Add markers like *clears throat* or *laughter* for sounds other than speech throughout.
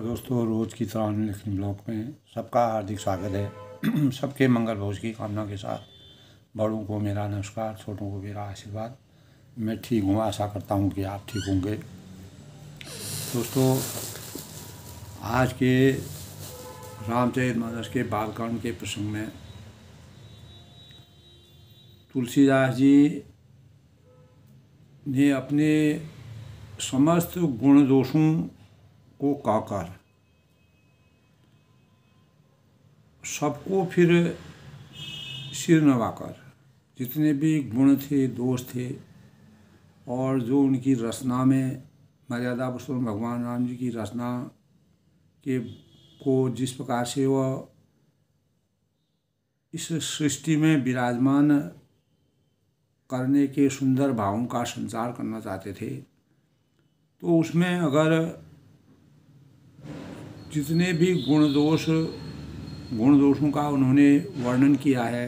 दोस्तों रोज़ की तरह लेखनी ब्लॉक में सबका हार्दिक स्वागत है *clears throat* सबके मंगल भोज की कामना के साथ बड़ों को मेरा नमस्कार छोटों को मेरा आशीर्वाद मैं ठीक हूँ आशा करता हूँ कि आप ठीक होंगे दोस्तों आज के रामचरित मानस के बालकांड के प्रसंग में तुलसीदास जी ने अपने समस्त गुण दोषों को काकार सबको फिर सिर नवाकर जितने भी गुण थे दोष थे और जो उनकी रचना में मर्यादा पुरुषोत्तम भगवान राम जी की रचना के को जिस प्रकार से वह इस सृष्टि में विराजमान करने के सुंदर भावों का संचार करना चाहते थे तो उसमें अगर जितने भी गुण दोष गुण दोषों का उन्होंने वर्णन किया है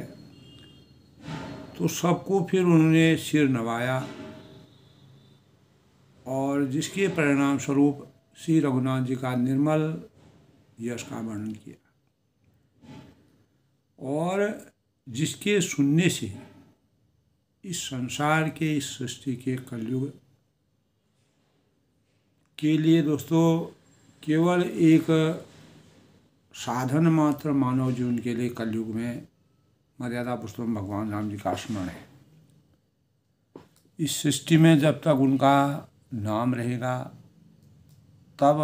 तो सबको फिर उन्होंने सिर नवाया और जिसके परिणाम स्वरूप श्री रघुनाथ जी का निर्मल यश का वर्णन किया और जिसके सुनने से इस संसार के इस सृष्टि के कलयुग के लिए दोस्तों केवल एक साधन मात्र मानव जीवन के लिए कलयुग में मर्यादा पुस्तम भगवान राम जी का स्मरण है इस सृष्टि में जब तक उनका नाम रहेगा तब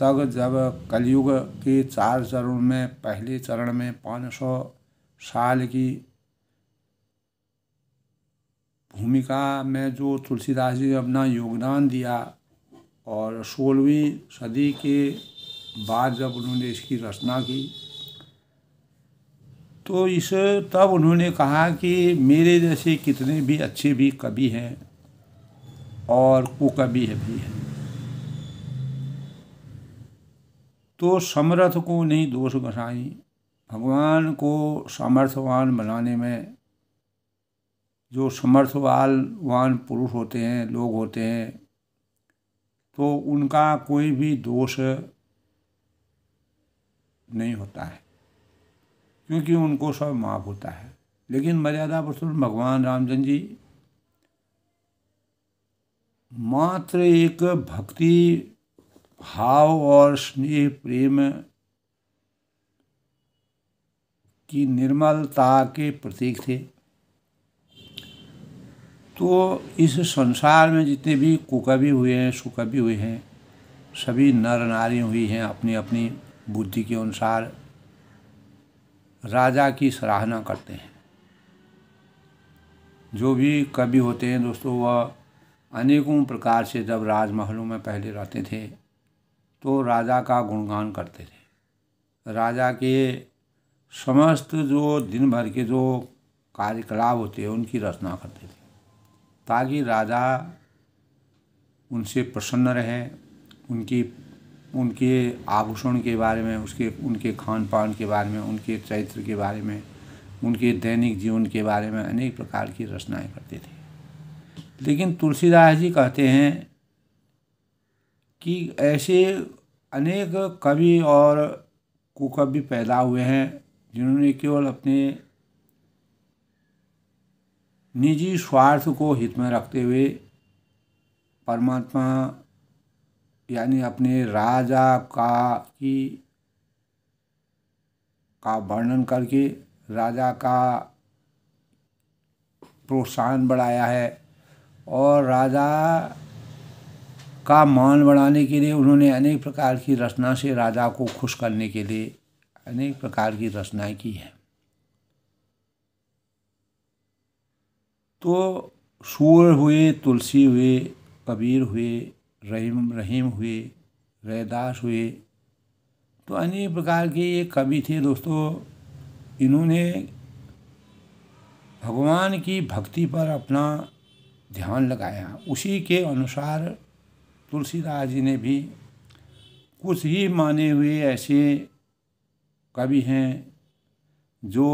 तक जब कलयुग के चार चरण में पहले चरण में पाँच सौ साल की भूमिका में जो तुलसीदास जी ने अपना योगदान दिया और सोलहवीं सदी के बाद जब उन्होंने इसकी रचना की तो इस तब उन्होंने कहा कि मेरे जैसे कितने भी अच्छे भी कवि हैं और कुकवि है भी हैं तो समर्थ को नहीं दोष घसाई भगवान को सामर्थवान बनाने में जो समर्थवान वान पुरुष होते हैं लोग होते हैं तो उनका कोई भी दोष नहीं होता है क्योंकि उनको सब माफ होता है लेकिन मर्यादा पुरुषोत्तम भगवान रामचंद जी मात्र एक भक्ति भाव और स्नेह प्रेम की निर्मलता के प्रतीक थे तो इस संसार में जितने भी कुकवि हुए हैं सुकवि हुए हैं सभी नर नारी हुई हैं अपनी अपनी बुद्धि के अनुसार राजा की सराहना करते हैं जो भी कवि होते हैं दोस्तों वह अनेकों प्रकार से जब राजमहलों में पहले रहते थे तो राजा का गुणगान करते थे राजा के समस्त जो दिन भर के जो कार्यकलाप होते हैं उनकी रचना करते थे ताकि राजा उनसे प्रसन्न रहे उनकी उनके आभूषण के बारे में उसके उनके खान पान के बारे में उनके चरित्र के बारे में उनके दैनिक जीवन के बारे में अनेक प्रकार की रचनाएं करते थे लेकिन तुलसीदास जी कहते हैं कि ऐसे अनेक कवि और कुकवि पैदा हुए हैं जिन्होंने केवल अपने निजी स्वार्थ को हित में रखते हुए परमात्मा यानी अपने राजा का की का वर्णन करके राजा का प्रोत्साहन बढ़ाया है और राजा का मान बढ़ाने के लिए उन्होंने अनेक प्रकार की रचना से राजा को खुश करने के लिए अनेक प्रकार की रचनाएं की हैं तो सूअर हुए तुलसी हुए कबीर हुए रहीम रहीम हुए रैदास हुए तो अनेक प्रकार के ये कवि थे दोस्तों इन्होंने भगवान की भक्ति पर अपना ध्यान लगाया उसी के अनुसार तुलसीदास जी ने भी कुछ ही माने हुए ऐसे कवि हैं जो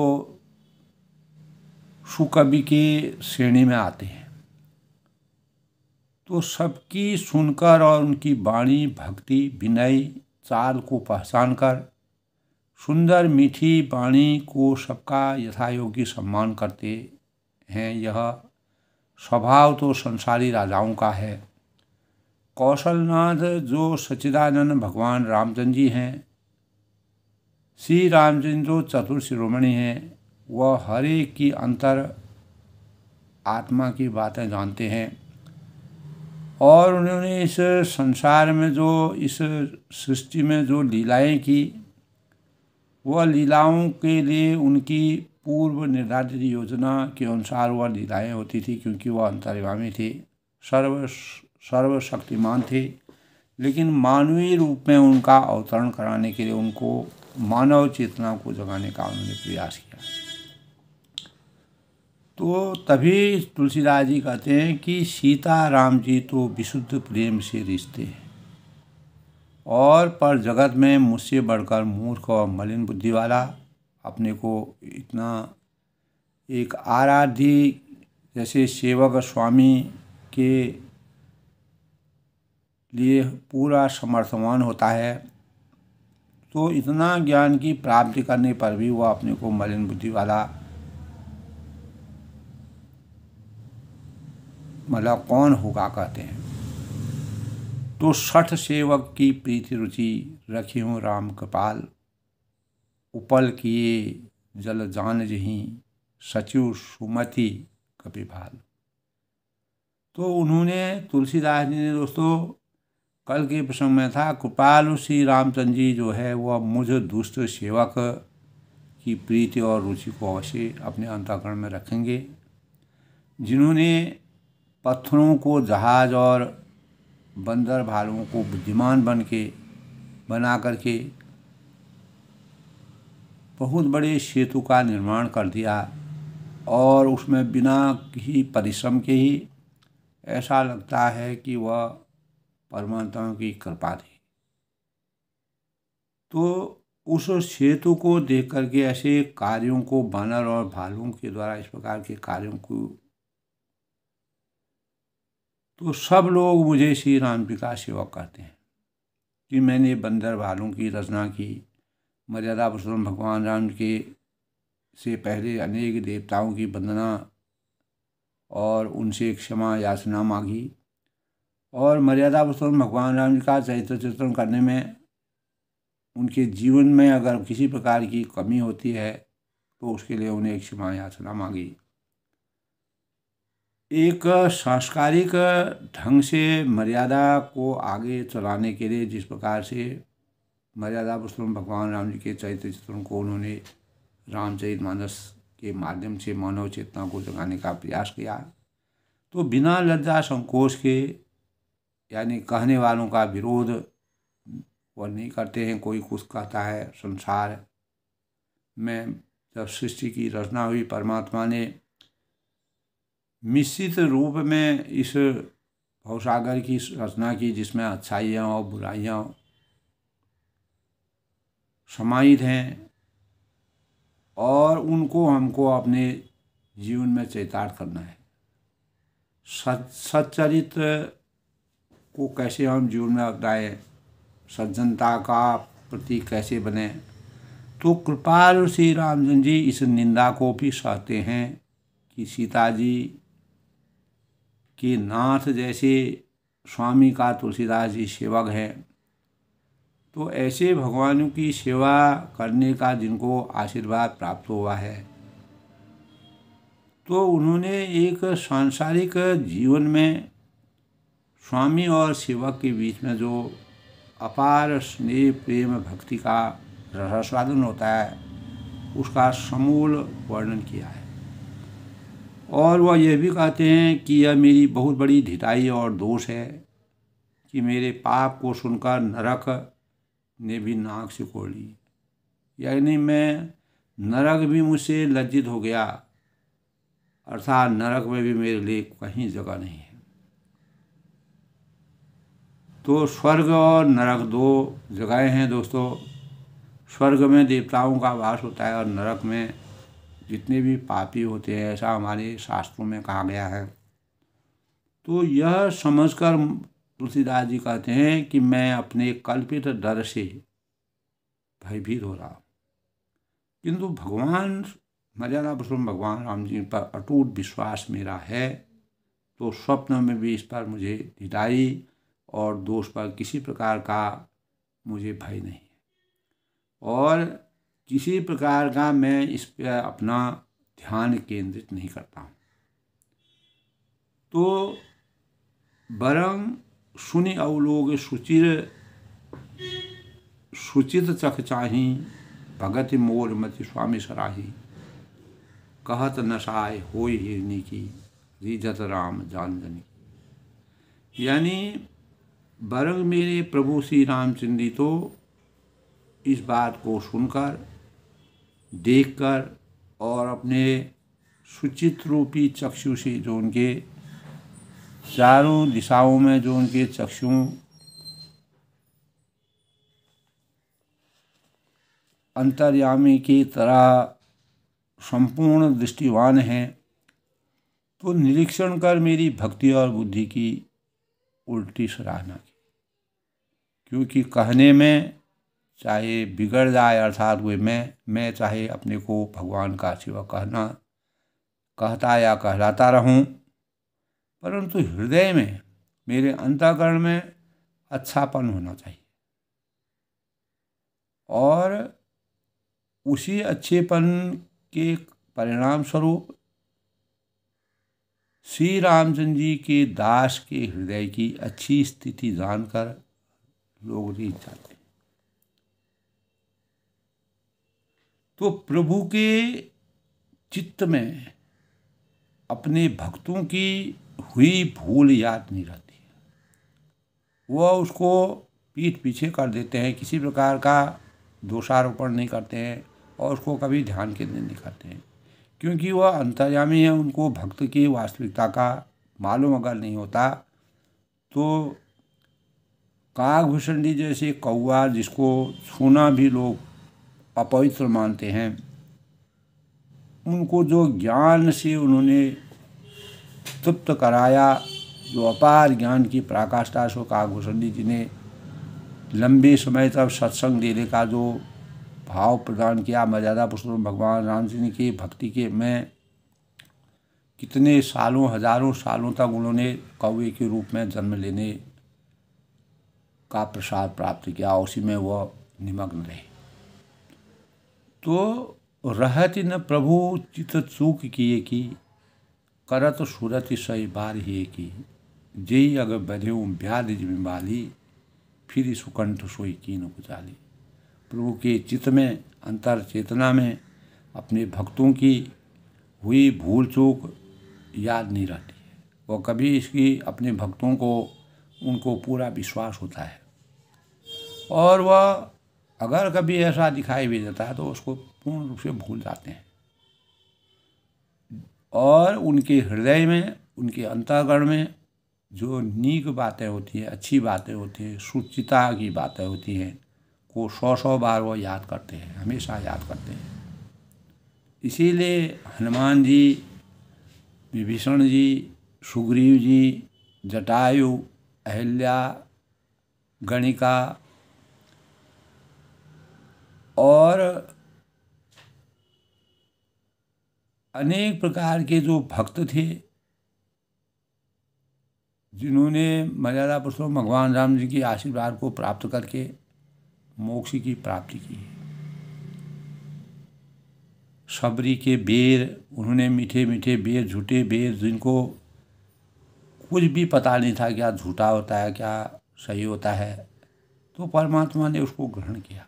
सुकवि की श्रेणी में आते हैं तो सबकी सुनकर और उनकी वाणी भक्ति विनय चाल को पहचान कर सुंदर मीठी वाणी को सबका यथायोगी सम्मान करते हैं यह स्वभाव तो संसारी राजाओं का है कौशलनाथ जो सच्चिदानंद भगवान रामचंद्र जी हैं श्री रामचंद्र जो चतुर शिरोमणि हैं वह हर एक की अंतर आत्मा की बातें जानते हैं और उन्होंने इस संसार में जो इस सृष्टि में जो लीलाएं की वह लीलाओं के लिए उनकी पूर्व निर्धारित योजना के अनुसार वह लीलाएँ होती थी क्योंकि वह अंतर्गामी थे सर्व सर्वशक्तिमान थे लेकिन मानवीय रूप में उनका अवतरण कराने के लिए उनको मानव चेतना को जगाने का उन्होंने प्रयास किया तो तभी तुलसीदास जी कहते हैं कि सीता राम जी तो विशुद्ध प्रेम से रिश्ते हैं और पर जगत में मुझसे बढ़कर मूर्ख और मलिन बुद्धि वाला अपने को इतना एक आराध्य जैसे सेवक स्वामी के लिए पूरा समर्थवान होता है तो इतना ज्ञान की प्राप्ति करने पर भी वह अपने को मलिन बुद्धि वाला मतलब कौन होगा कहते हैं तो सठ सेवक की प्रीति रुचि रखी हूँ राम कपाल उपल किए जल जान जही सचिव सुमति कपिभाल तो उन्होंने तुलसीदास जी ने दोस्तों कल के प्रसंग में था कृपाल श्री रामचंद्र जी जो है वह मुझ दुष्ट सेवक की प्रीति और रुचि को अवश्य अपने अंतकरण में रखेंगे जिन्होंने पत्थरों को जहाज और बंदर भालुओं को बुद्धिमान बन के बना करके बहुत बड़े सेतु का निर्माण कर दिया और उसमें बिना किसी परिश्रम के ही ऐसा लगता है कि वह परमात्मा की कृपा थी तो उस सेतु को देख करके ऐसे कार्यों को बानर और भालुओं के द्वारा इस प्रकार के कार्यों को तो सब लोग मुझे श्री राम जी का सेवक कहते हैं कि मैंने बंदर वालों की रचना की मर्यादा पुरुषोत्तम भगवान राम के से पहले अनेक देवताओं की वंदना और उनसे क्षमा याचना मांगी और मर्यादा पुरुषोत्तम भगवान राम जी का चरित्र चित्रण करने में उनके जीवन में अगर किसी प्रकार की कमी होती है तो उसके लिए उन्हें क्षमा याचना मांगी एक सांस्कारिक ढंग से मर्यादा को आगे चलाने के लिए जिस प्रकार से मर्यादा पुस्तम भगवान राम जी के चरित्र चित्रों को उन्होंने रामचरित मानस के माध्यम से मानव चेतना को जगाने का प्रयास किया तो बिना लज्जा संकोच के यानी कहने वालों का विरोध वह नहीं करते हैं कोई कुछ कहता है संसार में जब सृष्टि की रचना हुई परमात्मा ने मिश्रित रूप में इस भवसागर की रचना की जिसमें अच्छाइयाँ और बुराइयाँ समाहित हैं और उनको हमको अपने जीवन में चैतार्थ करना है सच सच्चरित्र को कैसे हम जीवन में अपनाएं सज्जनता का प्रतीक कैसे बने तो कृपाल श्री रामचंद्र जी इस निंदा को भी सहते हैं कि सीता जी कि नाथ जैसे स्वामी का तुलसीदास जी सेवक है तो ऐसे भगवानों की सेवा करने का जिनको आशीर्वाद प्राप्त हुआ है तो उन्होंने एक सांसारिक जीवन में स्वामी और सेवक के बीच में जो अपार स्नेह प्रेम भक्ति का रसास्वादन होता है उसका समूल वर्णन किया है और वह यह भी कहते हैं कि यह मेरी बहुत बड़ी ढिटाई और दोष है कि मेरे पाप को सुनकर नरक ने भी नाक सिकोड़ ली यानी मैं नरक भी मुझसे लज्जित हो गया अर्थात नरक में भी मेरे लिए कहीं जगह नहीं है तो स्वर्ग और नरक दो जगहें हैं दोस्तों स्वर्ग में देवताओं का वास होता है और नरक में जितने भी पापी होते हैं ऐसा हमारे शास्त्रों में कहा गया है तो यह समझकर तुलसीदास जी कहते हैं कि मैं अपने कल्पित डर से भयभीत हो रहा किंतु भगवान मर्यादा पुरुषोत्तम भगवान राम जी पर अटूट विश्वास मेरा है तो स्वप्न में भी इस पर मुझे ढिलाई और दोष पर किसी प्रकार का मुझे भय नहीं है और किसी प्रकार का मैं इस पर अपना ध्यान केंद्रित नहीं करता हूँ तो बरम सुनि अवलोग सुचिर सुचित चख चाही भगत मोर मति स्वामी सराही कहत नशाए होय हिरनी की रिजत राम जान जनी यानी बरंग मेरे प्रभु श्री रामचंद्री तो इस बात को सुनकर देखकर और अपने सुचित रूपी चक्षु से जो उनके चारों दिशाओं में जो उनके चक्षुओं अंतर्यामी की तरह संपूर्ण दृष्टिवान हैं तो निरीक्षण कर मेरी भक्ति और बुद्धि की उल्टी सराहना की क्योंकि कहने में चाहे बिगड़ जाए अर्थात वे मैं मैं चाहे अपने को भगवान का सिवा कहना कहता या कहलाता रहूं परंतु हृदय में मेरे अंतकरण में अच्छापन होना चाहिए और उसी अच्छेपन के परिणाम स्वरूप श्री रामचंद्र जी के दास के हृदय की अच्छी स्थिति जानकर लोग रीत जाते तो प्रभु के चित्त में अपने भक्तों की हुई भूल याद नहीं रहती वह उसको पीठ पीछे कर देते हैं किसी प्रकार का दोषारोपण नहीं करते हैं और उसको कभी ध्यान केंद्र नहीं करते हैं क्योंकि वह अंतर्यामी है उनको भक्त की वास्तविकता का मालूम अगर नहीं होता तो कागभूषण जी जैसे कौआ जिसको छूना भी लोग अपवित्र मानते हैं उनको जो ज्ञान से उन्होंने तृप्त कराया जो अपार ज्ञान की पराकाष्ठा का आभूषणी जी ने लंबे समय तक सत्संग देने का जो भाव प्रदान किया मर्यादा पुरुषोत्तम भगवान राम जी की भक्ति के में कितने सालों हजारों सालों तक उन्होंने कौवे के रूप में जन्म लेने का प्रसाद प्राप्त किया उसी में वह निमग्न रहे तो रहती न प्रभु चित चूक किए की करत तो सूरत सही बार ही कि जेई अगर बधेऊ ब्याद जिम्मेवाली फिर सुकंठ सोई न गुजाली प्रभु के चित्त में अंतर चेतना में अपने भक्तों की हुई भूल चूक याद नहीं रहती है वो कभी इसकी अपने भक्तों को उनको पूरा विश्वास होता है और वह अगर कभी ऐसा दिखाई भी देता है तो उसको पूर्ण रूप से भूल जाते हैं और उनके हृदय में उनके अंतर्गण में जो नीक बातें होती हैं अच्छी बातें होती हैं सुचिता की बातें होती हैं को सौ सौ बार वो याद करते हैं हमेशा याद करते हैं इसीलिए हनुमान जी विभीषण जी सुग्रीव जी जटायु अहिल्या गणिका अनेक प्रकार के जो भक्त थे जिन्होंने मर्यादा पुरुषों भगवान राम जी के आशीर्वाद को प्राप्त करके मोक्ष की प्राप्ति की सबरी शबरी के बेर उन्होंने मीठे मीठे बेर झूठे बेर जिनको कुछ भी पता नहीं था क्या झूठा होता है क्या सही होता है तो परमात्मा ने उसको ग्रहण किया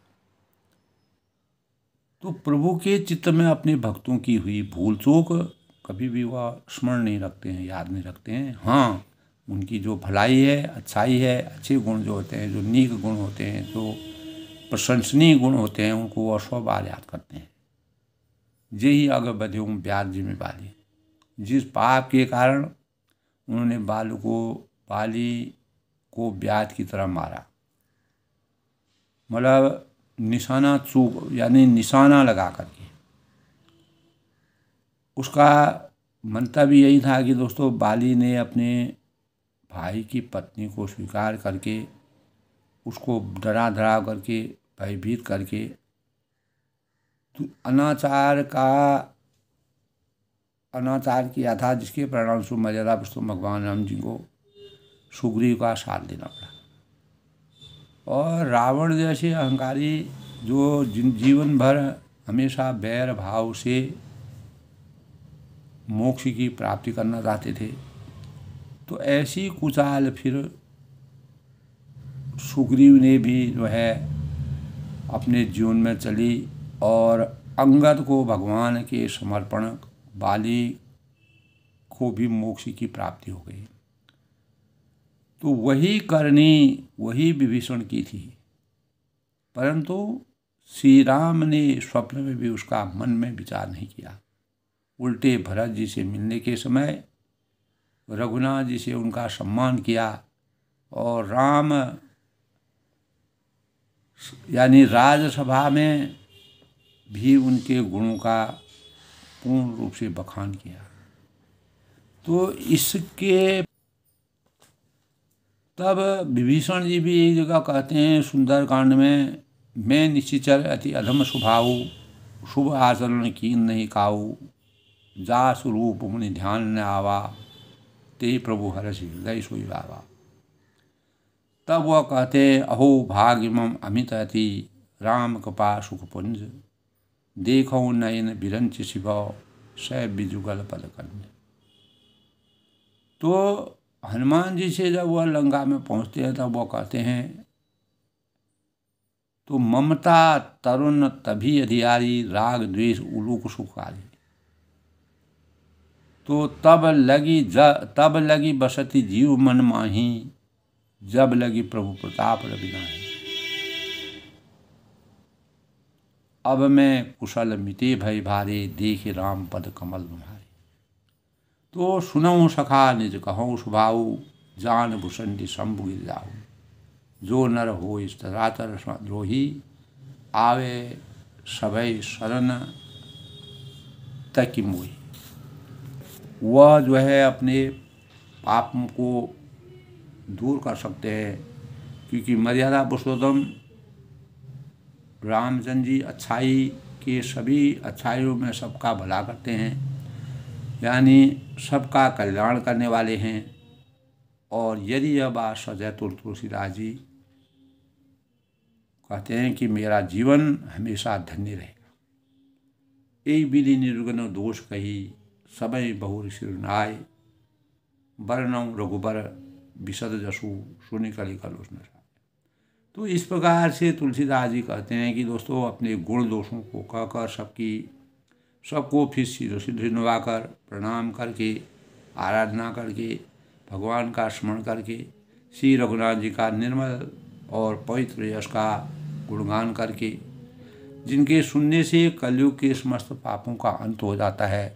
तो प्रभु के चित्त में अपने भक्तों की हुई भूल चूक कभी भी वह स्मरण नहीं रखते हैं याद नहीं रखते हैं हाँ उनकी जो भलाई है अच्छाई है अच्छे गुण जो होते हैं जो नीक गुण होते हैं जो प्रशंसनीय गुण होते हैं उनको वह सौ बार याद करते हैं जे ही अगर बध्यूम ब्याज जिम्मेवारी जिस पाप के कारण उन्होंने बाल को बाली को ब्याज की तरह मारा मतलब निशाना चूक यानी निशाना लगा करके उसका मंतव्य यही था कि दोस्तों बाली ने अपने भाई की पत्नी को स्वीकार करके उसको डरा धरा करके भयभीत करके तो अनाचार का अनाचार किया था जिसके परिणामस्वरूप मर्यादा पुस्तक भगवान राम जी को सुग्रीव का साथ देना पड़ा और रावण जैसे अहंकारी जो जीवन भर हमेशा बैर भाव से मोक्ष की प्राप्ति करना चाहते थे तो ऐसी कुचाल फिर सुग्रीव ने भी जो है अपने जीवन में चली और अंगद को भगवान के समर्पण बाली को भी मोक्ष की प्राप्ति हो गई तो वही करनी वही विभीषण की थी परंतु श्री राम ने स्वप्न में भी उसका मन में विचार नहीं किया उल्टे भरत जी से मिलने के समय रघुनाथ जी से उनका सम्मान किया और राम यानी राज्यसभा में भी उनके गुणों का पूर्ण रूप से बखान किया तो इसके तब विभीषण जी भी एक जगह कहते हैं सुंदरकांड में मैं निश्चिचर अति अधम स्वभाव शुभ आचरण कीन नहीं काऊ जा स्वरूप मुनि ध्यान न आवा ते प्रभु हरस हृदय सोई बाबा तब वह कहते अहो भाग्यम अमित अति राम कपा सुखपुंज देखो नयन विरंच शिव बिजुगल पद पलकन्य तो हनुमान जी से जब वह लंका में पहुंचते हैं तब वह कहते हैं तो ममता तरुण तभी अधियारी राग द्वेष उलूक सुखारी तो तब लगी ज तब लगी बसती जीव मन माही जब लगी प्रभु प्रताप रविनाही अब मैं कुशल मिते भय भारे देख राम पद कमल तुम्हारे तो सुनऊ सखा निज कहूँ स्वभाऊ जान भूषण शंभु गिरजाऊ जो नर हो तरातर द्रोही आवे सभय शरण तक मोही वह जो है अपने पाप को दूर कर सकते हैं क्योंकि मर्यादा पुरुषोत्तम रामचंद्र जी अच्छाई के सभी अच्छाइयों में सबका भला करते हैं यानी सबका कल्याण करने वाले हैं और यदि यह बात सजय तो तुलसीदास जी कहते हैं कि मेरा जीवन हमेशा धन्य रहेगा एक बिली निर्गुण दोष कही समय बहु ऋषि नाय वर्णम रघुबर विशद जसु सुनिकली कली तो इस प्रकार से तुलसीदास जी कहते हैं कि दोस्तों अपने गुण दोषों को कहकर सबकी सबको फिर सिर सिर नवाकर प्रणाम करके आराधना करके भगवान का स्मरण करके श्री रघुनाथ जी का निर्मल और पवित्र यश का गुणगान करके जिनके सुनने से कलयुग के समस्त पापों का अंत हो जाता है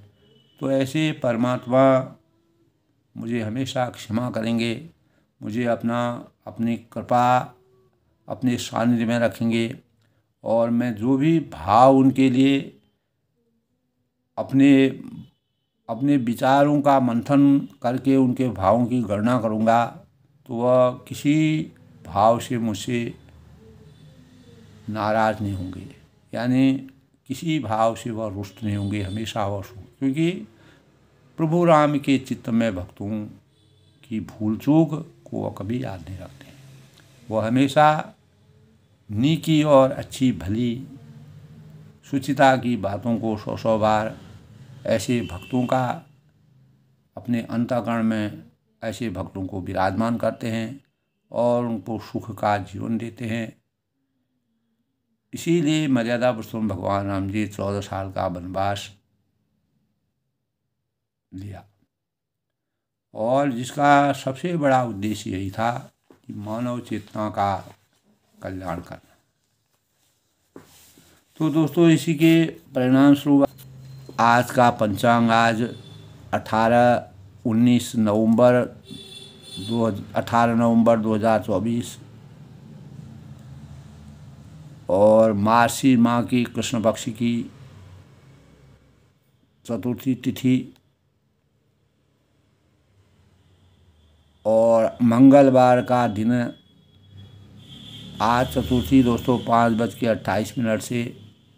तो ऐसे परमात्मा मुझे हमेशा क्षमा करेंगे मुझे अपना अपनी कृपा अपने सानिध्य में रखेंगे और मैं जो भी भाव उनके लिए अपने अपने विचारों का मंथन करके उनके भावों की गणना करूँगा तो वह किसी भाव से मुझसे नाराज़ नहीं होंगे यानी किसी भाव से वह रुष्ट नहीं होंगे हमेशा वह क्योंकि प्रभु राम के चित्त में भक्तों की भूल चूक को वह कभी याद नहीं रखते वह हमेशा नीकी और अच्छी भली शुचिता की बातों को सौ सौ बार ऐसे भक्तों का अपने अंतकरण में ऐसे भक्तों को विराजमान करते हैं और उनको सुख का जीवन देते हैं इसीलिए मर्यादा पुरुषोत्तम भगवान राम जी चौदह साल का वनवास लिया और जिसका सबसे बड़ा उद्देश्य यही था कि मानव चेतना का कल्याण करना तो दोस्तों इसी के परिणाम स्वरूप आज का पंचांग आज 18 19 नवंबर दो अठारह नवंबर 2024 और मासी माँ की कृष्ण पक्ष की चतुर्थी तिथि और मंगलवार का दिन आज चतुर्थी दोस्तों पाँच बज के अट्ठाईस मिनट से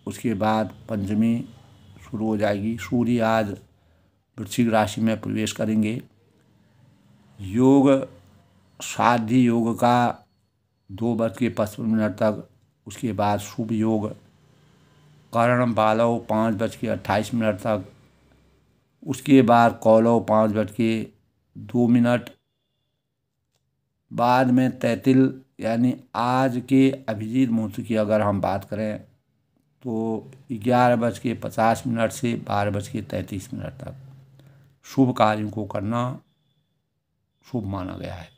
उसके बाद पंचमी शुरू हो जाएगी सूर्य आज वृश्चिक राशि में प्रवेश करेंगे योग साध्य योग का दो बज के पचपन मिनट तक उसके बाद शुभ योग करण बालव पाँच बज के अट्ठाईस मिनट तक उसके बाद कौलव पाँच बज के दो मिनट बाद में तैतिल यानी आज के अभिजीत मुहूर्त की अगर हम बात करें तो ग्यारह बज के पचास मिनट से बारह बज के तैंतीस मिनट तक शुभ कार्यों को करना शुभ माना गया है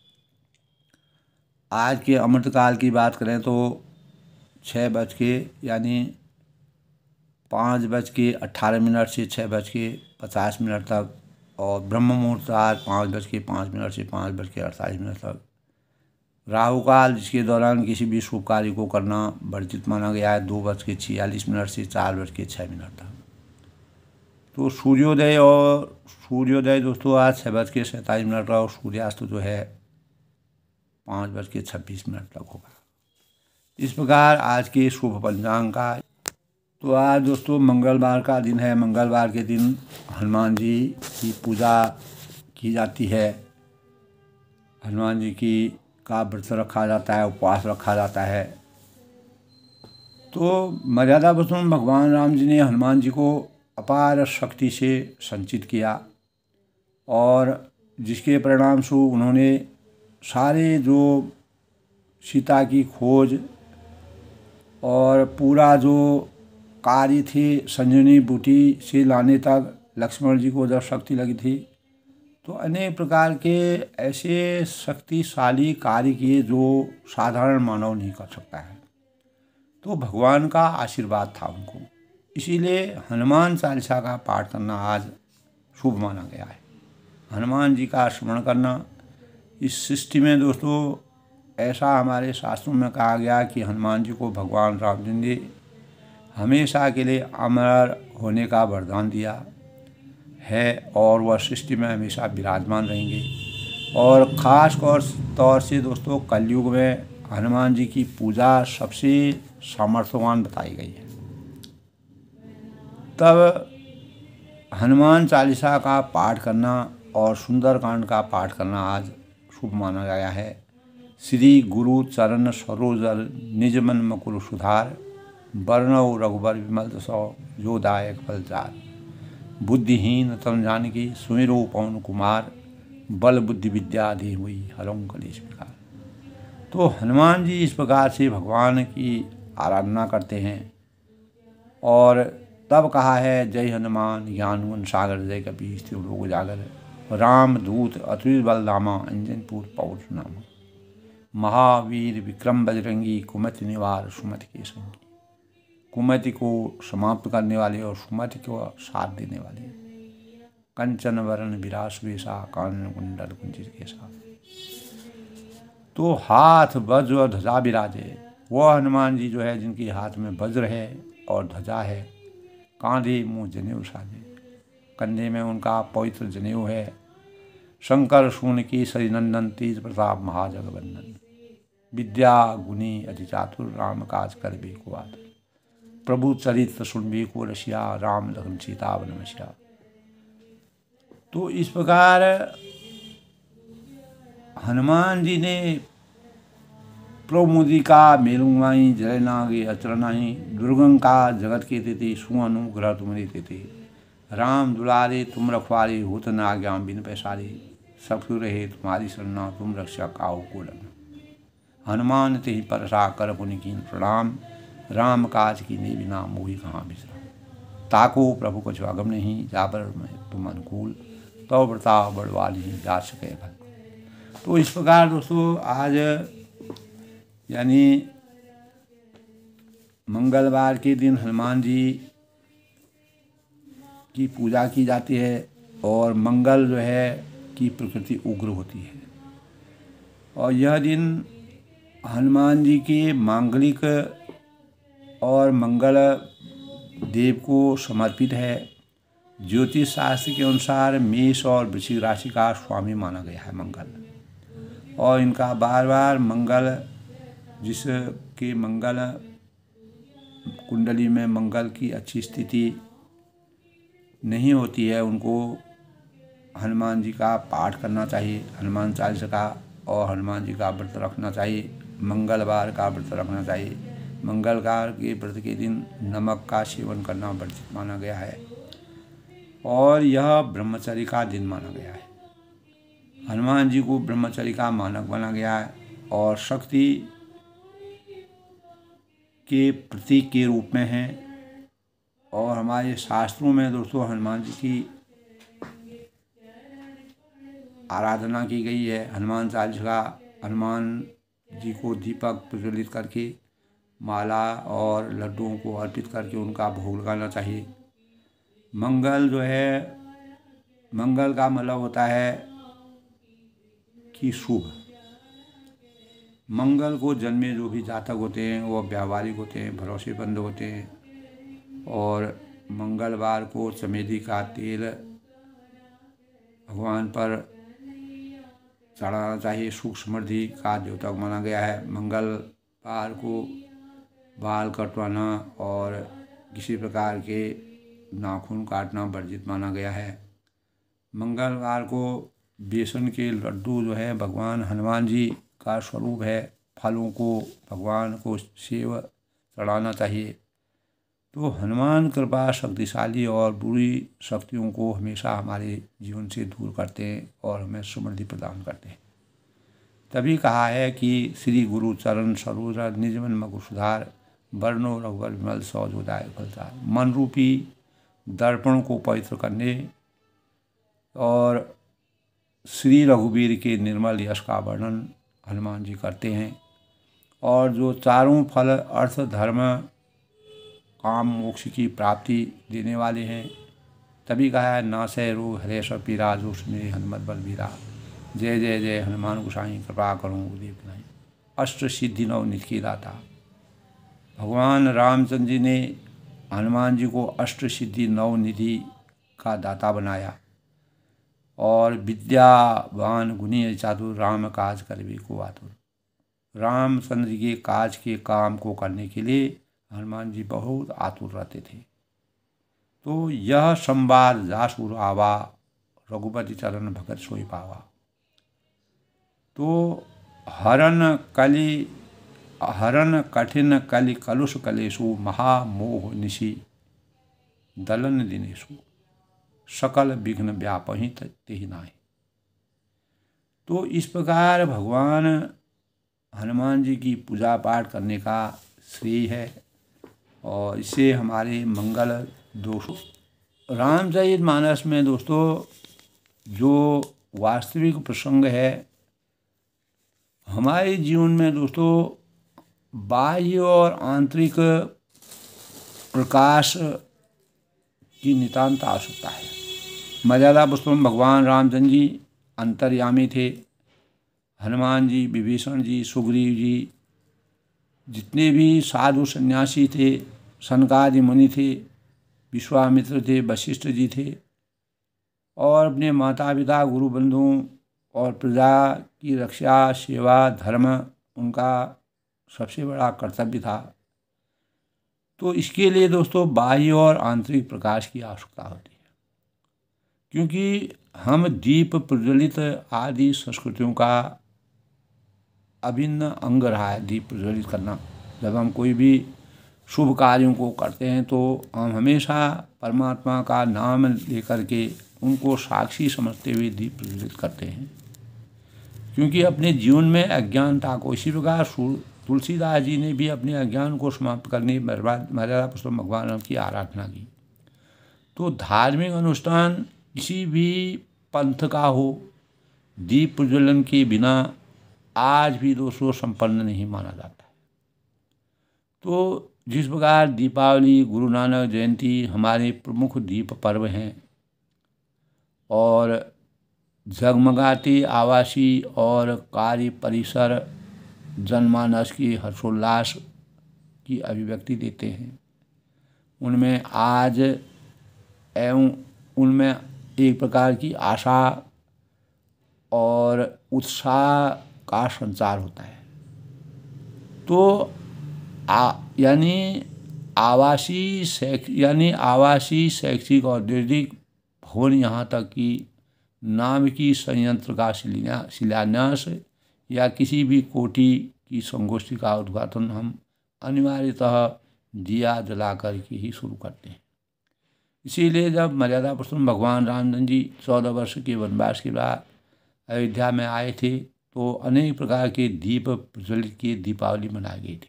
आज के अमृतकाल की बात करें तो छः बज के यानी पाँच बज के अट्ठारह मिनट से छः बज के पचास मिनट तक और ब्रह्म मुहूर्त आज पाँच बज के पाँच मिनट से पाँच बज के अड़तालीस मिनट तक राहु काल जिसके दौरान किसी भी शुभ कार्य को करना वर्जित माना गया है दो बज के छियालीस मिनट से चार बज के छः मिनट तक तो सूर्योदय और सूर्योदय दोस्तों आज छः बज के सैंतालीस मिनट का और सूर्यास्त जो है पाँच बज के छब्बीस मिनट तक होगा इस प्रकार आज के शुभ पंचांग का तो आज दोस्तों मंगलवार का दिन है मंगलवार के दिन हनुमान जी की पूजा की जाती है हनुमान जी की का व्रत रखा जाता है उपवास रखा जाता है तो मर्यादा वसुम भगवान राम जी ने हनुमान जी को अपार शक्ति से संचित किया और जिसके परिणाम स्वरूप उन्होंने सारे जो सीता की खोज और पूरा जो कार्य थे संजनी बूटी से लाने तक लक्ष्मण जी को जब शक्ति लगी थी तो अनेक प्रकार के ऐसे शक्तिशाली कार्य किए जो साधारण मानव नहीं कर सकता है तो भगवान का आशीर्वाद था उनको इसीलिए हनुमान चालीसा का पाठ करना आज शुभ माना गया है हनुमान जी का स्मरण करना इस सृष्टि में दोस्तों ऐसा हमारे शास्त्रों में कहा गया कि हनुमान जी को भगवान रामचंद्र जी हमेशा के लिए अमर होने का वरदान दिया है और वह सृष्टि में हमेशा विराजमान रहेंगे और ख़ास तौर से दोस्तों कलयुग में हनुमान जी की पूजा सबसे सामर्थ्यवान बताई गई है तब हनुमान चालीसा का पाठ करना और सुंदरकांड का पाठ करना आज शुभ माना गया है श्री गुरु चरण सरोजल निज मन मकुल सुधार वर्ण रघुबर विमल सौ योदायक फलचार बुद्धिहीन तम जानकी सुमिरो पवन कुमार बल बुद्धि विद्या दे हुई हरों कलेश प्रकार तो हनुमान जी इस प्रकार से भगवान की आराधना करते हैं और तब कहा है जय हनुमान ज्ञानवन सागर जय कपी स्त्री लोग जागर राम दूत अतुल दामा अंजनपुर पौष नामा महावीर विक्रम बजरंगी कुमति निवार सुमत के संग कुमति को समाप्त करने वाले और सुमति को साथ देने वाले कंचन वरण विरास वेशा कान कुंडल कुंजित साथ तो हाथ वज्र और ध्वजा विराजे वह हनुमान जी जो है जिनके हाथ में वज्र है और ध्वजा है कांधे मुँह जनेऊ साजे कंधे में उनका पवित्र जनेऊ है शंकर सुन की सरिनंदन तेज प्रताप महाजगबंदन विद्या गुणी अति चातुर राम काज कर कुआतुर प्रभु चरित्र को रसिया राम लखन सीता मसिया तो इस प्रकार हनुमान जी ने प्रभु का मेलुमाई मेलुंगाई जयनागी अचरनाई दुर्गम का जगत के देते सुअनुग्रह तुम देते थे राम दुलारे तुम रखवारे ना नाग्याम बिन पैसारे सब रहे तुम्हारी सरना तुम रक्षा काओ को लगना हनुमान ते परसा कर पुनिकीन प्रणाम राम काज की ने बिना मोही कहाँ बिसरा ताको प्रभु को अगम नहीं जाबर में तुम अनुकूल तो व्रताव बड़वाली जा सके भल तो इस प्रकार दोस्तों आज यानी मंगलवार के दिन हनुमान जी की पूजा की जाती है और मंगल जो है की प्रकृति उग्र होती है और यह दिन हनुमान जी के मांगलिक और मंगल देव को समर्पित है ज्योतिष शास्त्र के अनुसार मेष और वृश्चिक राशि का स्वामी माना गया है मंगल और इनका बार बार मंगल जिसके मंगल कुंडली में मंगल की अच्छी स्थिति नहीं होती है उनको हनुमान जी का पाठ करना चाहिए हनुमान चालीसा का और हनुमान जी का व्रत रखना चाहिए मंगलवार का व्रत रखना चाहिए मंगलवार के व्रत के दिन नमक का सेवन करना वर्जित माना गया है और यह ब्रह्मचर्य का दिन माना गया है हनुमान जी को ब्रह्मचर्य का मानक माना गया है और शक्ति के प्रतीक के रूप में है और हमारे शास्त्रों में दोस्तों हनुमान जी की आराधना की गई है हनुमान चालीसा हनुमान जी को दीपक प्रज्वलित करके माला और लड्डुओं को अर्पित करके उनका भोग लगाना चाहिए मंगल जो है मंगल का मतलब होता है कि शुभ मंगल को जन्मे जो भी जातक होते हैं वो व्यावहारिक होते हैं भरोसेमंद होते हैं और मंगलवार को चमेली का तेल भगवान पर चढ़ाना चाहिए सुख समृद्धि का द्योतक माना गया है मंगलवार को बाल कटवाना और किसी प्रकार के नाखून काटना वर्जित माना गया है मंगलवार को बेसन के लड्डू जो है भगवान हनुमान जी का स्वरूप है फलों को भगवान को सेव चढ़ाना चाहिए तो हनुमान कृपा शक्तिशाली और बुरी शक्तियों को हमेशा हमारे जीवन से दूर करते हैं और हमें समृद्धि प्रदान करते हैं तभी कहा है कि श्री गुरु चरण सरोज निजमन मगु सुधार वर्णो रघुबल विमल सौजोदाय फलता मन रूपी दर्पण को पवित्र करने और श्री रघुवीर के निर्मल यश का वर्णन हनुमान जी करते हैं और जो चारों फल अर्थ धर्म काम मोक्ष की प्राप्ति देने वाले हैं तभी कहा है ना से हरे हरेश पीरा जोशने हनुमत बीरा जय जय जय हनुमान गुसाई कृपा करूँ देव अष्ट सिद्धि नव निज दाता भगवान रामचंद्र जी ने हनुमान जी को अष्ट सिद्धि नवनिधि का दाता बनाया और विद्यावान गुणी चातुर राम काज भी को आतुर रामचंद्र जी के काज के काम को करने के लिए हनुमान जी बहुत आतुर रहते थे तो यह संवाद जासुर आवा रघुपति चरण भगत सोई पावा तो हरण कली हरण कठिन कलि कलुष कलेशु महामोह निशि दलन दिनेशु सकल विघ्न ही तेहि नाही तो इस प्रकार भगवान हनुमान जी की पूजा पाठ करने का श्रेय है और इससे हमारे मंगल दोषो रामचरित मानस में दोस्तों जो वास्तविक प्रसंग है हमारे जीवन में दोस्तों बाह्य और आंतरिक प्रकाश की नितांत आवश्यकता है मर्यादा पुष्पम भगवान रामचंद्र जी अंतर्यामी थे हनुमान जी विभीषण जी सुग्रीव जी जितने भी साधु सन्यासी थे सनकादि मुनि थे विश्वामित्र थे वशिष्ठ जी थे और अपने माता पिता गुरु बंधुओं और प्रजा की रक्षा सेवा धर्म उनका सबसे बड़ा कर्तव्य था तो इसके लिए दोस्तों बाह्य और आंतरिक प्रकाश की आवश्यकता होती है क्योंकि हम दीप प्रज्वलित आदि संस्कृतियों का अभिन्न अंग रहा है दीप प्रज्वलित करना जब हम कोई भी शुभ कार्यों को करते हैं तो हम हमेशा परमात्मा का नाम लेकर के उनको साक्षी समझते हुए दीप प्रज्वलित करते हैं क्योंकि अपने जीवन में अज्ञानता को इसी प्रकार तुलसीदास जी ने भी अपने अज्ञान को समाप्त करने मर्यादा पुरुषोत्तम भगवान की आराधना की तो धार्मिक अनुष्ठान किसी भी पंथ का हो दीप प्रज्वलन के बिना आज भी दोस्तों संपन्न नहीं माना जाता है तो जिस प्रकार दीपावली गुरु नानक जयंती हमारे प्रमुख दीप पर्व हैं और जगमगाती आवासीय और कार्य परिसर जनमानस की हर्षोल्लास की अभिव्यक्ति देते हैं उनमें आज एवं उनमें एक प्रकार की आशा और उत्साह का संचार होता है तो यानी आवासीय शैक्ष यानी आवासीय शैक्षिक औद्योगिक भवन यहाँ तक कि नाम की संयंत्र का शिलान्यास या किसी भी कोटि की संगोष्ठी का उद्घाटन हम अनिवार्यतः दिया जला करके ही शुरू करते हैं इसीलिए जब मर्यादा पुरुषोत्तम भगवान रामचंद्र जी चौदह वर्ष के वनवास के बाद अयोध्या में आए थे तो अनेक प्रकार के दीप प्रज्वलित किए दीपावली मनाई गई थी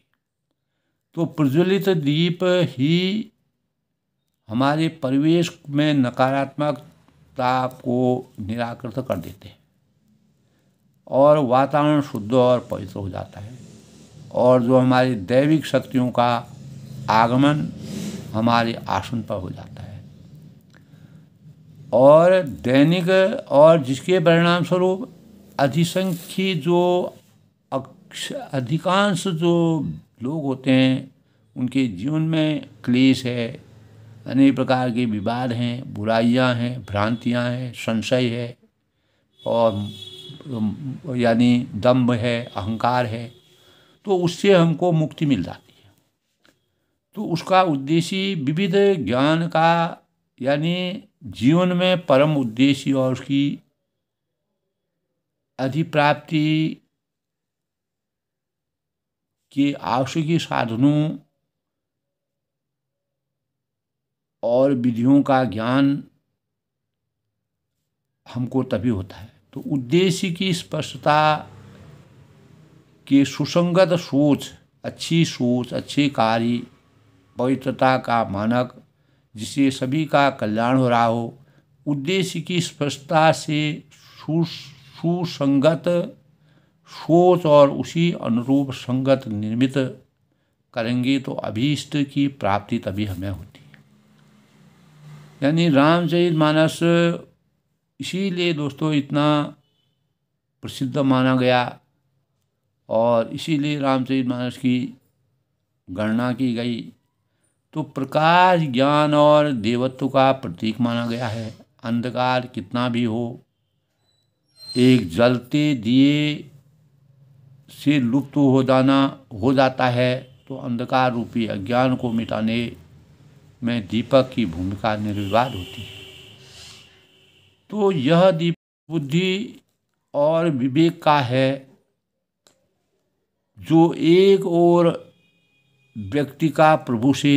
तो प्रज्वलित दीप ही हमारे परिवेश में नकारात्मकता को निराकृत कर देते हैं और वातावरण शुद्ध और पवित्र हो जाता है और जो हमारी दैविक शक्तियों का आगमन हमारे आसन पर हो जाता है और दैनिक और जिसके परिणाम स्वरूप अधिसंख्य जो अधिकांश जो लोग होते हैं उनके जीवन में क्लेश है अनेक प्रकार के विवाद हैं बुराइयां हैं भ्रांतियां हैं संशय है और यानी दम्भ है अहंकार है तो उससे हमको मुक्ति मिल जाती है तो उसका उद्देश्य विविध ज्ञान का यानी जीवन में परम उद्देश्य और उसकी अधिप्राप्ति के आवश्यक साधनों और विधियों का ज्ञान हमको तभी होता है तो उद्देश्य की स्पष्टता के सुसंगत सोच अच्छी सोच अच्छे कार्य पवित्रता का मानक जिससे सभी का कल्याण हो रहा हो उद्देश्य की स्पष्टता से सुसंगत सोच और उसी अनुरूप संगत निर्मित करेंगे तो अभीष्ट की प्राप्ति तभी हमें होती है यानी रामचरित मानस इसीलिए दोस्तों इतना प्रसिद्ध माना गया और इसीलिए रामचरित मानस की गणना की गई तो प्रकाश ज्ञान और देवत्व का प्रतीक माना गया है अंधकार कितना भी हो एक जलते दिए से लुप्त हो जाना हो जाता है तो अंधकार रूपी अज्ञान को मिटाने में दीपक की भूमिका निर्विवाद होती है तो यह दीप बुद्धि और विवेक का है जो एक और व्यक्ति का प्रभु से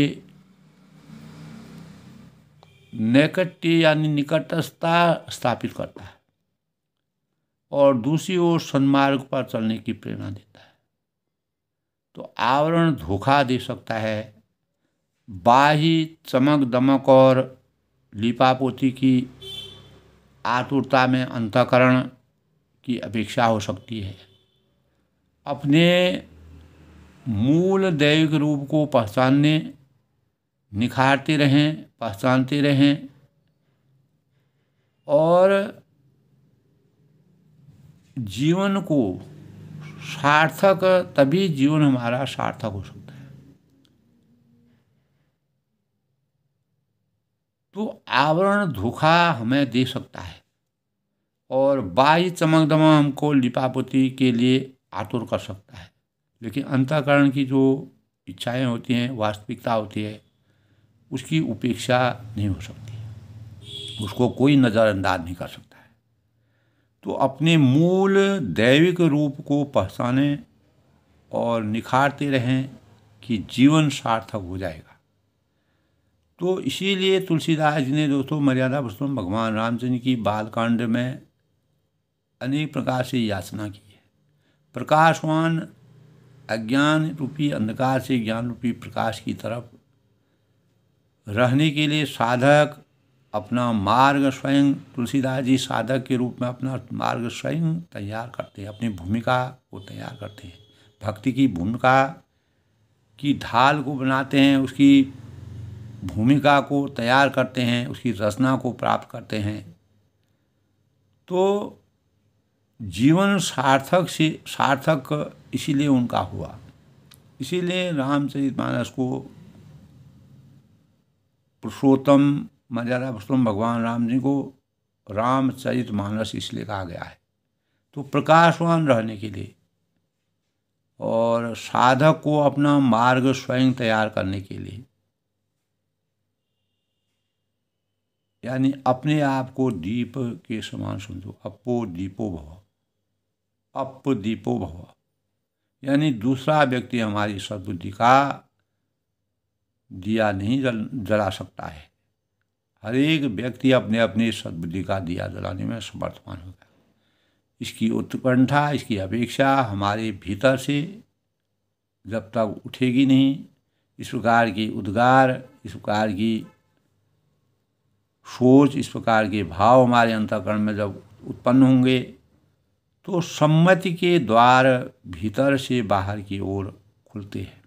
नैकट्य यानी निकटता स्थापित करता है और दूसरी ओर सन्मार्ग पर चलने की प्रेरणा देता है तो आवरण धोखा दे सकता है बाही चमक दमक और लिपापोती की आतुरता में अंतकरण की अपेक्षा हो सकती है अपने मूल दैविक रूप को पहचानने निखारते रहें पहचानते रहें और जीवन को सार्थक तभी जीवन हमारा सार्थक हो सकता तो आवरण धोखा हमें दे सकता है और बाई चमक दमा हमको लिपापति के लिए आतुर कर सकता है लेकिन अंतकरण की जो इच्छाएं होती हैं वास्तविकता होती है उसकी उपेक्षा नहीं हो सकती उसको कोई नज़रअंदाज नहीं कर सकता है तो अपने मूल दैविक रूप को पहचाने और निखारते रहें कि जीवन सार्थक हो जाएगा तो इसीलिए तुलसीदास जी ने दोस्तों मर्यादा पुरुषोत्तम भगवान रामचंद्र की बालकांड में अनेक प्रकार से याचना की है प्रकाशवान अज्ञान रूपी अंधकार से ज्ञान रूपी प्रकाश की तरफ रहने के लिए साधक अपना मार्ग स्वयं तुलसीदास जी साधक के रूप में अपना मार्ग स्वयं तैयार करते हैं अपनी भूमिका को तैयार करते हैं भक्ति की भूमिका की ढाल को बनाते हैं उसकी भूमिका को तैयार करते हैं उसकी रचना को प्राप्त करते हैं तो जीवन सार्थक से सार्थक इसीलिए उनका हुआ इसीलिए रामचरित मानस को पुरुषोत्तम मर्यादा पुरुषोत्तम भगवान राम जी को रामचरित मानस इसलिए कहा गया है तो प्रकाशवान रहने के लिए और साधक को अपना मार्ग स्वयं तैयार करने के लिए यानी अपने आप को दीप के समान समझो अपो दीपो भव अप दीपो भव यानी दूसरा व्यक्ति हमारी सदबुद्धि का दिया नहीं जल जला सकता है हर एक व्यक्ति अपने अपने सदबुद्धि का दिया जलाने में समर्थमान होगा इसकी उत्कंठा इसकी अपेक्षा हमारे भीतर से जब तक उठेगी नहीं इस प्रकार की उद्गार इस प्रकार की सोच इस प्रकार के भाव हमारे अंतकरण में जब उत्पन्न होंगे तो सम्मति के द्वार भीतर से बाहर की ओर खुलते हैं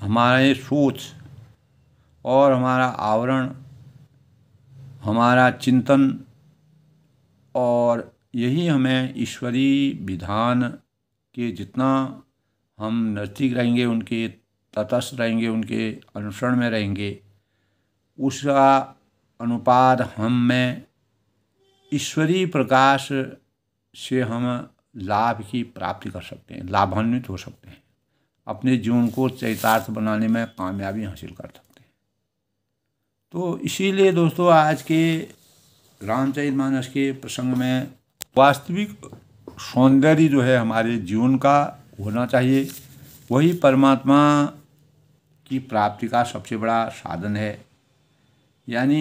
हमारे सोच और हमारा आवरण हमारा चिंतन और यही हमें ईश्वरीय विधान के जितना हम नज़दीक रहेंगे उनके तटस्थ रहेंगे उनके अनुसरण में रहेंगे उसका अनुपात हम में ईश्वरीय प्रकाश से हम लाभ की प्राप्ति कर सकते हैं लाभान्वित हो सकते हैं अपने जीवन को चैतार्थ बनाने में कामयाबी हासिल कर सकते हैं तो इसीलिए दोस्तों आज के रामचरित मानस के प्रसंग में वास्तविक सौंदर्य जो है हमारे जीवन का होना चाहिए वही परमात्मा की प्राप्ति का सबसे बड़ा साधन है यानी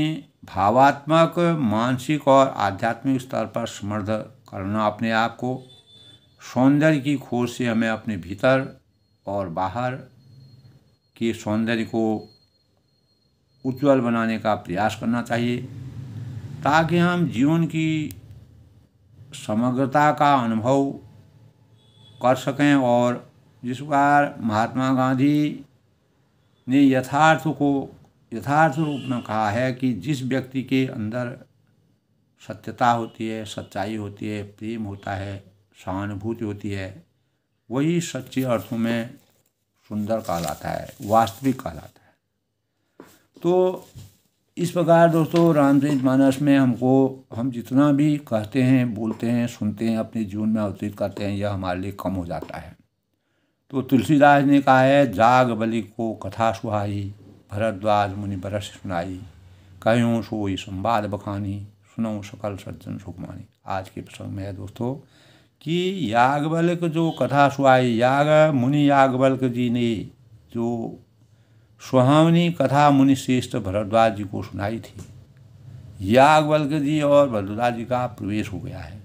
भावात्मक मानसिक और आध्यात्मिक स्तर पर समर्थ करना अपने आप को सौंदर्य की खोज से हमें अपने भीतर और बाहर के सौंदर्य को उज्जवल बनाने का प्रयास करना चाहिए ताकि हम जीवन की समग्रता का अनुभव कर सकें और जिस प्रकार महात्मा गांधी ने यथार्थ को यथार्थ रूप में कहा है कि जिस व्यक्ति के अंदर सत्यता होती है सच्चाई होती है प्रेम होता है सहानुभूति होती है वही सच्चे अर्थों में सुंदर कहलाता है वास्तविक कहलाता है तो इस प्रकार दोस्तों रामचरित मानस में हमको हम जितना भी कहते हैं बोलते हैं सुनते हैं अपने जीवन में अवतरित करते हैं यह हमारे लिए कम हो जाता है तो तुलसीदास ने कहा है जाग बलि को कथा सुहाई भरद्वाज मुनि बरस सुनाई कहूँ सोई संवाद बखानी सुनो सकल सज्जन सुखमानी आज के प्रसंग में है दोस्तों कि के जो कथा सुहाई याग मुनि यागबल्क जी ने जो सुहावनी कथा मुनि श्रेष्ठ भरद्वाज जी को सुनाई थी यागबल्क जी और भरद्वाज जी का प्रवेश हो गया है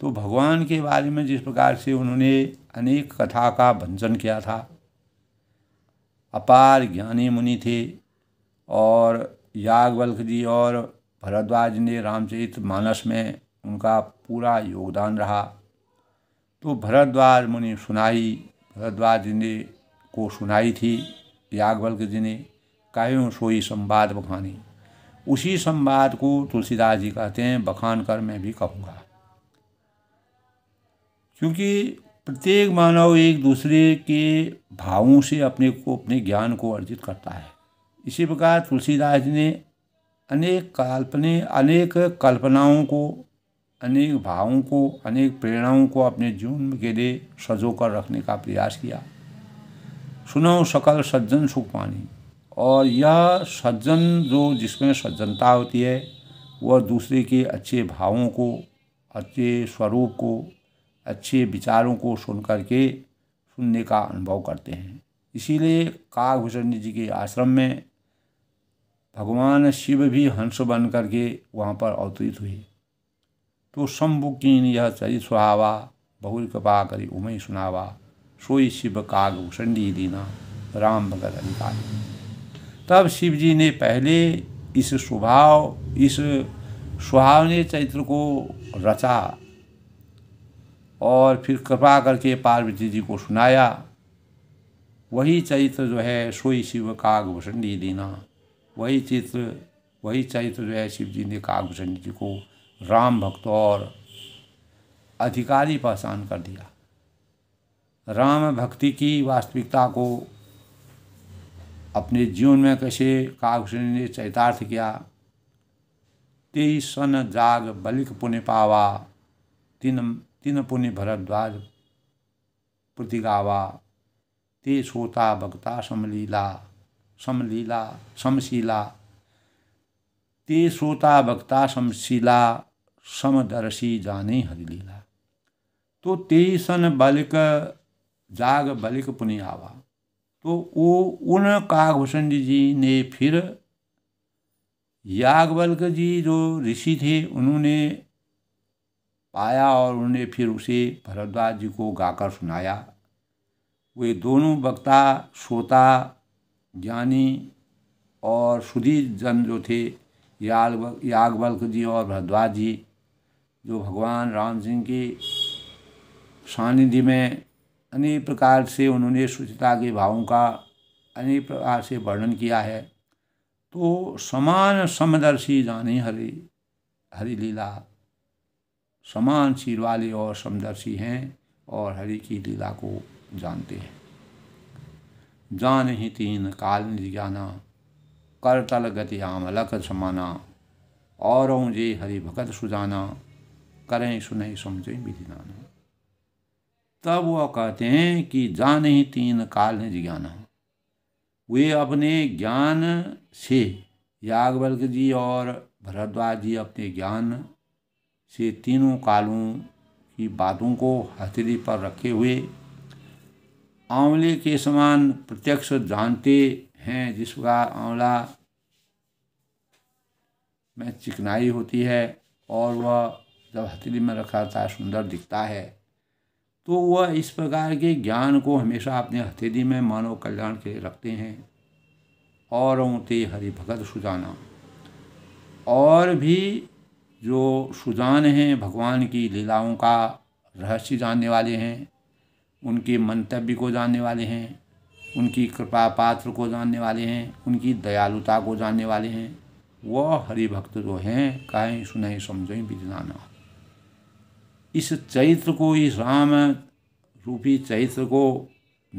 तो भगवान के बारे में जिस प्रकार से उन्होंने अनेक कथा का भंजन किया था अपार ज्ञानी मुनि थे और यागवल्क जी और भरद्वाज ने रामचरित मानस में उनका पूरा योगदान रहा तो भरद्वाज मुनि सुनाई भरद्वाज ने को सुनाई थी यागवल्क जी ने कायों सोई संवाद बखानी उसी संवाद को तुलसीदास जी कहते हैं बखान कर मैं भी कहूँगा क्योंकि प्रत्येक मानव एक दूसरे के भावों से अपने को अपने ज्ञान को अर्जित करता है इसी प्रकार तुलसीदास ने अनेक काल्पने अनेक कल्पनाओं को अनेक भावों को अनेक प्रेरणाओं को अपने जीवन के लिए सजो कर रखने का प्रयास किया सुनो सकल सज्जन सुख पानी और यह सज्जन जो जिसमें सज्जनता होती है वह दूसरे के अच्छे भावों को अच्छे स्वरूप को अच्छे विचारों को सुन के सुनने का अनुभव करते हैं इसीलिए काकभूषण जी के आश्रम में भगवान शिव भी हंस बन करके वहाँ पर अवतरित हुए तो शंभुकीन यह चरित सुहावा बहुल कृपा करी उमय सुनावा सोई शिव काग भूषणी दीना राम भगत अधिकार तब शिव जी ने पहले इस स्वभाव इस सुहावने चरित्र को रचा और फिर कृपा करके पार्वती जी को सुनाया वही चरित्र जो है सोई शिव कागभूषणी देना वही चित्र वही चरित्र जो है शिव जी ने कागभूषणी जी को राम भक्त और अधिकारी पहचान कर दिया राम भक्ति की वास्तविकता को अपने जीवन में कैसे कागभूषण ने चरितार्थ किया सन जाग बलिक पुण्य पावा तीन तिन पुण्य भरद्वाज प्रतिगावा ते श्रोता भक्ता समलीला समलीला समशीला ते श्रोता भक्ता समशीला समदर्शी जाने हरिलीला तो ते सन बलिक जाग बलिक आवा तो वो उन काकभूषण जी ने फिर बल्क जी जो ऋषि थे उन्होंने पाया और उन्होंने फिर उसे भरद्वाज जी को गाकर सुनाया वे दोनों वक्ता श्रोता ज्ञानी और सुधीर जन जो थे याग यागवल्क जी और भरद्वाज जी जो भगवान राम सिंह के सानिध्य में अनेक प्रकार से उन्होंने शुचिता के भावों का अनेक प्रकार से वर्णन किया है तो समान समदर्शी जाने हरि हरि लीला समान शीर वाले और समदर्शी हैं और हरि की लीला को जानते हैं जान ही तीन काल निजाना करतल गति आमलक समाना और जे हरि भगत सुजाना करें सुनई समझे विधि नाना तब वह कहते हैं कि जान ही तीन काल निजाना वे अपने ज्ञान से यागवल्क जी और भरद्वाज जी अपने ज्ञान से तीनों कालों की बातों को हथेली पर रखे हुए आंवले के समान प्रत्यक्ष जानते हैं जिस प्रकार आंवला में चिकनाई होती है और वह जब हथेली में रखा जाता है सुंदर दिखता है तो वह इस प्रकार के ज्ञान को हमेशा अपने हथेली में मानव कल्याण के लिए रखते हैं और ते हरि भगत सुजाना और भी जो सुजान हैं भगवान की लीलाओं का रहस्य जानने वाले हैं उनके मंतव्य को जानने वाले हैं उनकी कृपा पात्र को जानने वाले हैं उनकी दयालुता को जानने वाले हैं वह हरि भक्त जो तो हैं कहें सुनें समझें विदाना इस चैत्र को इस राम रूपी चैत्र को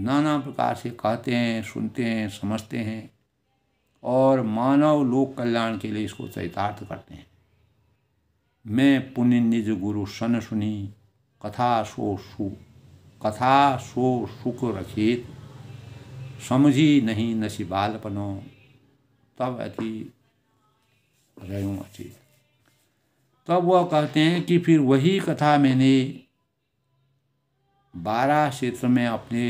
नाना प्रकार से कहते हैं सुनते हैं समझते हैं और मानव लोक कल्याण के लिए इसको चैतार्थ करते हैं मैं पुण्य निज गुरु सन सुनी कथा सो सु कथा सो सुख रखित समझी नहीं नसी बालपनो तब अति रहूँ अति तब वह कहते हैं कि फिर वही कथा मैंने बारह क्षेत्र में अपने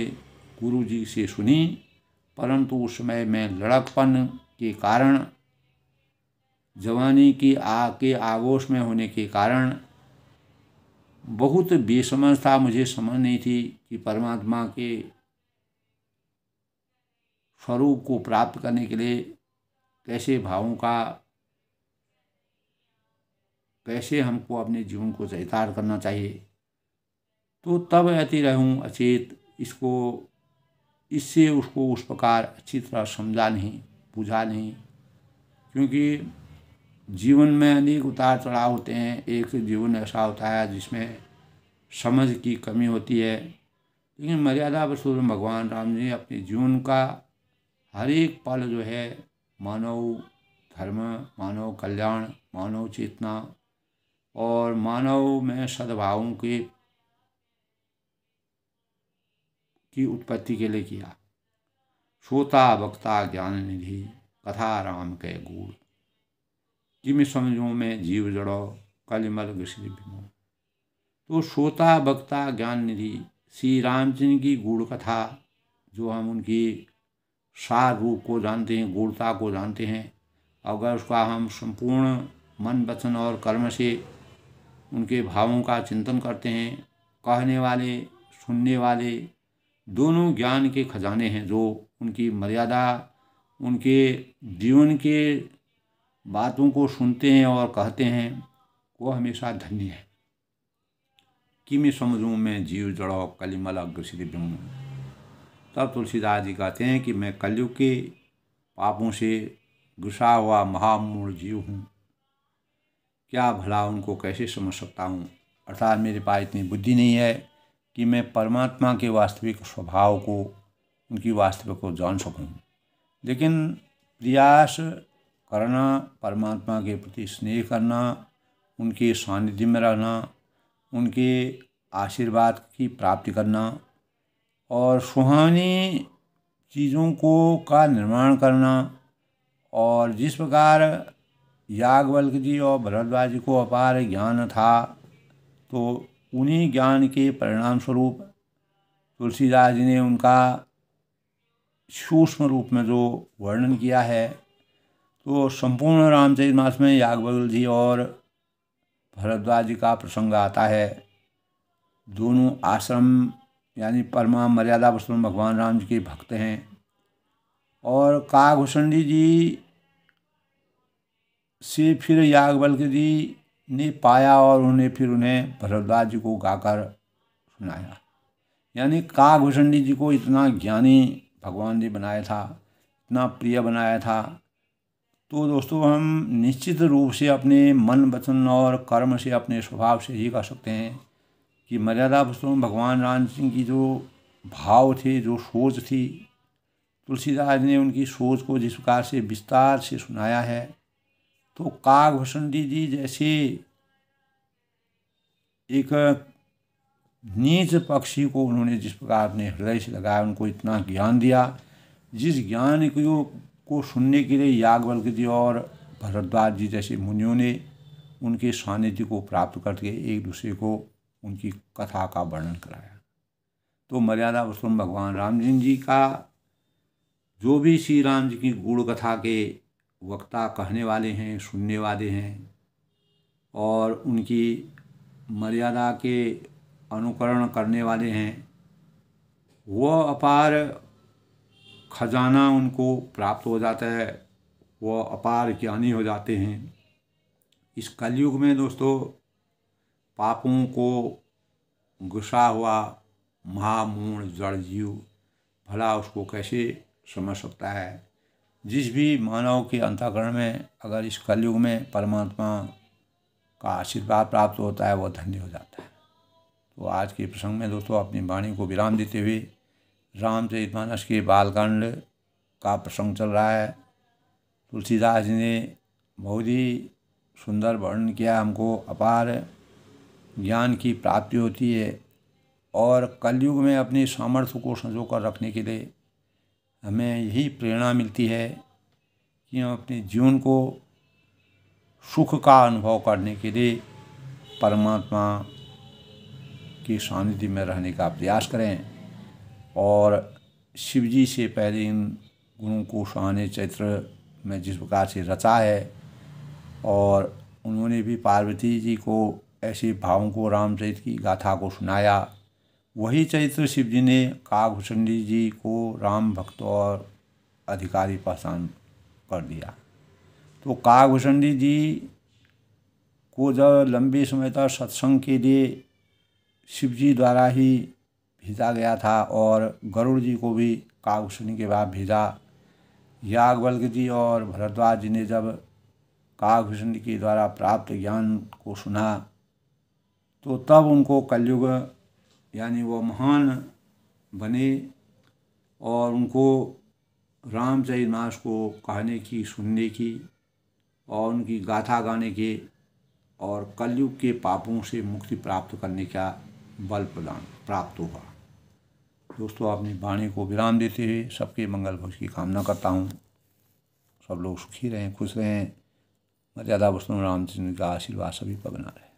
गुरु जी से सुनी परंतु उस समय मैं लड़कपन के कारण जवानी की आ के आगोश में होने के कारण बहुत बेसमझ था मुझे समझ नहीं थी कि परमात्मा के स्वरूप को प्राप्त करने के लिए कैसे भावों का कैसे हमको अपने जीवन को चैतार करना चाहिए तो तब अति रहूँ अचेत इसको इससे उसको उस प्रकार अच्छी तरह समझा नहीं बुझा नहीं क्योंकि जीवन में अनेक उतार चढ़ाव होते हैं एक जीवन ऐसा होता है जिसमें समझ की कमी होती है लेकिन मर्यादा वसूल भगवान राम जी अपने जीवन का हर एक पल जो है मानव धर्म मानव कल्याण मानव चेतना और मानव में सद्भावों के की उत्पत्ति के लिए किया श्रोता वक्ता ज्ञान निधि कथा राम के गुण जिमें समझो मैं जीव जड़ो कालीमल घसीरी बिमो तो श्रोता वक्ता ज्ञान निधि श्री रामचंद्र की गूढ़ कथा जो हम उनकी सार रूप को जानते हैं गूढ़ता को जानते हैं अगर उसका हम संपूर्ण मन वचन और कर्म से उनके भावों का चिंतन करते हैं कहने वाले सुनने वाले दोनों ज्ञान के खजाने हैं जो उनकी मर्यादा उनके जीवन के बातों को सुनते हैं और कहते हैं वो हमेशा धन्य है कि मैं समझूँ मैं जीव जड़ो कलिमल अग्रसरी ब्रह्म तब तुलसीदास जी कहते हैं कि मैं कलयुग के पापों से घुसा हुआ महामूल जीव हूँ क्या भला उनको कैसे समझ सकता हूँ अर्थात मेरे पास इतनी बुद्धि नहीं है कि मैं परमात्मा के वास्तविक स्वभाव को उनकी वास्तविक को जान सकूँ लेकिन प्रयास करना परमात्मा के प्रति स्नेह करना उनके सानिध्य में रहना उनके आशीर्वाद की प्राप्ति करना और सुहानी चीज़ों को का निर्माण करना और जिस प्रकार यागवल्क जी और भरद्वाज जी को अपार ज्ञान था तो उन्हीं ज्ञान के परिणाम स्वरूप तुलसीदास जी ने उनका सूक्ष्म रूप में जो वर्णन किया है तो संपूर्ण रामचरित मास में याग्वल जी और भरद्वाज जी का प्रसंग आता है दोनों आश्रम यानी परमा मर्यादा वस्तु भगवान राम जी के भक्त हैं और काघभूषणी जी से फिर के जी ने पाया और उन्हें फिर उन्हें भरद्वाज जी को गाकर सुनाया यानी काघभूषणी जी को इतना ज्ञानी भगवान जी बनाया था इतना प्रिय बनाया था तो दोस्तों हम निश्चित रूप से अपने मन वचन और कर्म से अपने स्वभाव से ये कह सकते हैं कि मर्यादा पुस्तकों भगवान राम सिंह की जो भाव थे जो सोच थी तुलसीदास ने उनकी सोच को जिस प्रकार से विस्तार से सुनाया है तो कागभूषणी जी जैसे एक नीच पक्षी को उन्होंने जिस प्रकार अपने हृदय से लगाया उनको इतना ज्ञान दिया जिस ज्ञान को को सुनने के लिए याग्ञवल्क जी और भरद्वाज जी जैसे मुनियों ने उनके सानिध्य को प्राप्त करके एक दूसरे को उनकी कथा का वर्णन कराया तो मर्यादा पुरुषोत्तम भगवान राम जी का जो भी श्री राम जी की गूढ़ कथा के वक्ता कहने वाले हैं सुनने वाले हैं और उनकी मर्यादा के अनुकरण करने वाले हैं वह अपार खजाना उनको प्राप्त हो जाता है वह अपार ज्ञानी हो जाते हैं इस कलयुग में दोस्तों पापों को घुसा हुआ महामूण जड़ जीव भला उसको कैसे समझ सकता है जिस भी मानव के अंतकरण में अगर इस कलयुग में परमात्मा का आशीर्वाद प्राप्त होता है वह धन्य हो जाता है तो आज के प्रसंग में दोस्तों अपनी वाणी को विराम देते हुए रामचरित मानस के बालकांड का प्रसंग चल रहा है तुलसीदास जी ने बहुत ही सुंदर वर्णन किया हमको अपार ज्ञान की प्राप्ति होती है और कलयुग में अपने सामर्थ्य को संजो कर रखने के लिए हमें यही प्रेरणा मिलती है कि हम अपने जीवन को सुख का अनुभव करने के लिए परमात्मा की सानिधि में रहने का प्रयास करें और शिव जी से पहले इन गुणों को सुहाने चैत्र में जिस प्रकार से रचा है और उन्होंने भी पार्वती जी को ऐसे भावों को रामचरित की गाथा को सुनाया वही चैत्र शिव जी ने काकभूषणी जी को राम भक्त और अधिकारी पहचान कर दिया तो काकभूषणी जी को जब लंबे समय तक सत्संग के लिए शिव जी द्वारा ही भेजा गया था और गरुड़ जी को भी कागसुनी के बाद भेजा यागवल्क जी और भरद्वाज जी ने जब कागभूषण के द्वारा प्राप्त ज्ञान को सुना तो तब उनको कलयुग यानी वो महान बने और उनको मास को कहने की सुनने की और उनकी गाथा गाने के और कलयुग के पापों से मुक्ति प्राप्त करने का बल प्रदान प्राप्त हुआ दोस्तों आपने वाणी को विराम देते हुए सबके मंगल भविष्य की कामना करता हूँ सब लोग सुखी रहें खुश रहें मर्यादा वस्तु रामचंद्र का आशीर्वाद सभी पर बना रहे